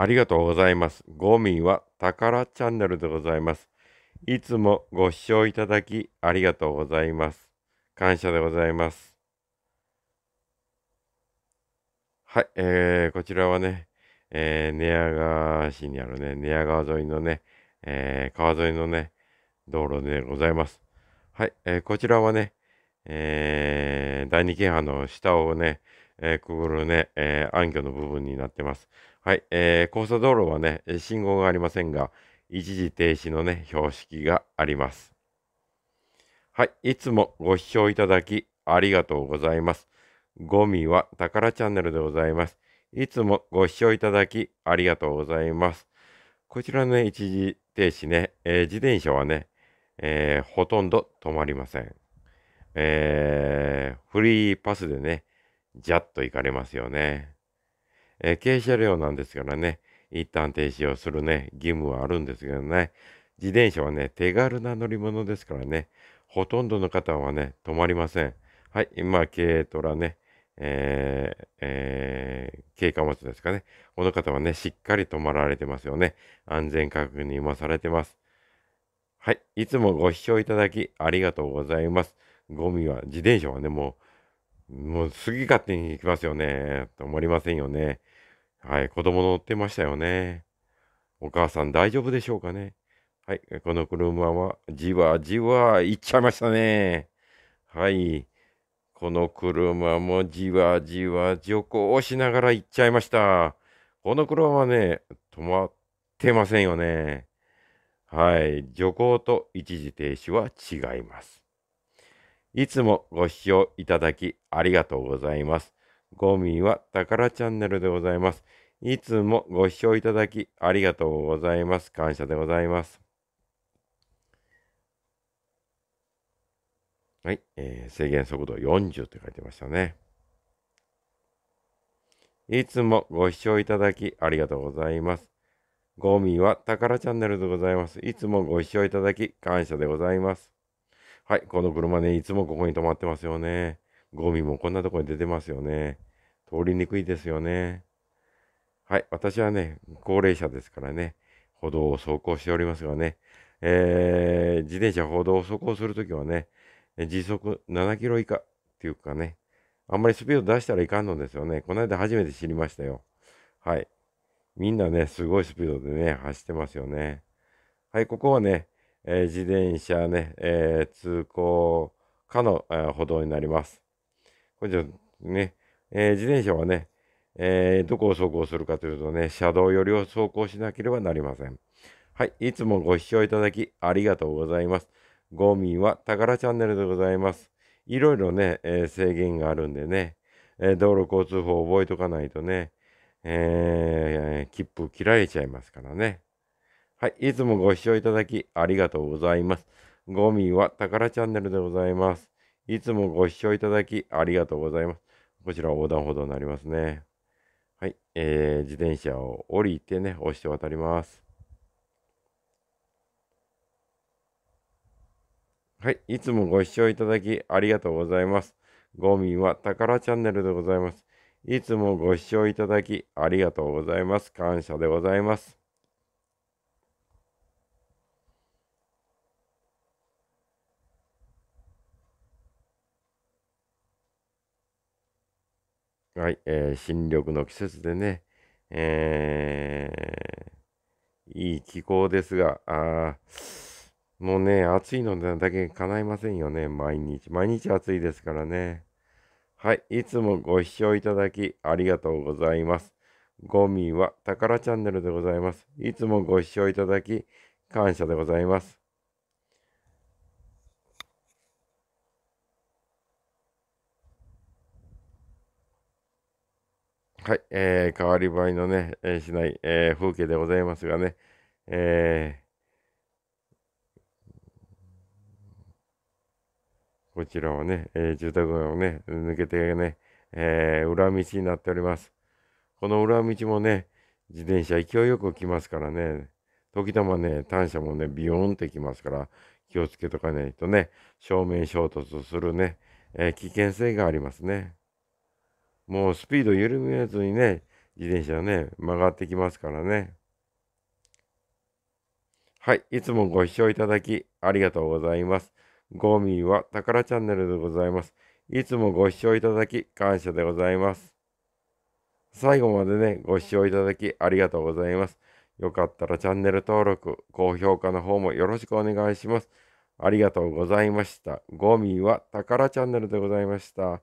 ありがとうございます。ゴミは宝チャンネルでございます。いつもご視聴いただきありがとうございます。感謝でございます。はい、えー、こちらはね、えー、寝屋川市にあるね、寝屋川沿いのね、えー、川沿いのね、道路でございます。はい、えー、こちらはね、えー、第二京阪の下をね、えー、くぐるね、えー、暗渠の部分になってます。はい、えー、高速道路はね、信号がありませんが、一時停止のね、標識があります。はい、いつもご視聴いただきありがとうございます。ゴミは宝チャンネルでございます。いつもご視聴いただきありがとうございます。こちらのね、一時停止ね、えー、自転車はね、えー、ほとんど止まりません。えー、フリーパスでね、じゃっと行かれますよね。えー、軽車両なんですからね、一旦停止をするね、義務はあるんですけどね、自転車はね、手軽な乗り物ですからね、ほとんどの方はね、止まりません。はい、今、軽トラね、えー、えー、軽貨物ですかね。この方はね、しっかり止まられてますよね。安全確認もされてます。はい、いつもご視聴いただきありがとうございます。ゴミは、自転車はね、もう、もう好き勝手に行きますよね。止まりませんよね。はい、子供乗ってましたよね。お母さん大丈夫でしょうかね。はい、この車はじわじわ行っちゃいましたね。はい、この車もじわじわ徐行しながら行っちゃいました。この車はね、止まってませんよね。はい、徐行と一時停止は違います。いつもご視聴いただきありがとうございます。ゴミは宝チャンネルでございます。いつもご視聴いただきありがとうございます。感謝でございます。はい、えー、制限速度40って書いてましたね。いつもご視聴いただきありがとうございます。ゴミは宝チャンネルでございます。いつもご視聴いただき感謝でございます。はい、この車ね、いつもここに止まってますよね。ゴミもこんなとこに出てますよね。通りにくいですよね。はい、私はね、高齢者ですからね、歩道を走行しておりますがね、えー、自転車歩道を走行するときはね、時速7キロ以下っていうかね、あんまりスピード出したらいかんのですよね。この間初めて知りましたよ。はい。みんなね、すごいスピードでね、走ってますよね。はい、ここはね、えー、自転車ね、えー、通行可の、えー、歩道になります。これじゃね、え自転車はね、えどこを走行するかというとね、車道寄りを走行しなければなりません。はい、いつもご視聴いただきありがとうございます。ゴミは宝チャンネルでございます。いろいろね、え制限があるんでね、え道路交通法を覚えとかないとね、え切符切られちゃいますからね。はい、いつもご視聴いただきありがとうございます。ゴミは宝チャンネルでございます。いつもご視聴いただきありがとうございます。こちら横断歩道になりますね。はい、えー、自転車を降りてね、押して渡ります。はい、いつもご視聴いただきありがとうございます。ゴミは宝チャンネルでございます。いつもご視聴いただきありがとうございます。感謝でございます。はい、えー、新緑の季節でね、えー、いい気候ですが、あもうね、暑いのだけ叶いませんよね、毎日。毎日暑いですからね。はい、いつもご視聴いただきありがとうございます。ゴミは宝チャンネルでございます。いつもご視聴いただき感謝でございます。はい、えー、変わり映えのね、えー、しない、えー、風景でございますがね、えー、こちらをね、えー、住宅街をね、抜けてね、えー、裏道になっております。この裏道もね、自転車勢いよく来ますからね、時たまね、単車もね、ビヨーンって来ますから、気をつけとかないとね、正面衝突するね、えー、危険性がありますね。もうスピード緩めずにね、自転車ね、曲がってきますからね。はい、いつもご視聴いただきありがとうございます。ゴミは宝チャンネルでございます。いつもご視聴いただき感謝でございます。最後までね、ご視聴いただきありがとうございます。よかったらチャンネル登録、高評価の方もよろしくお願いします。ありがとうございました。ゴミは宝チャンネルでございました。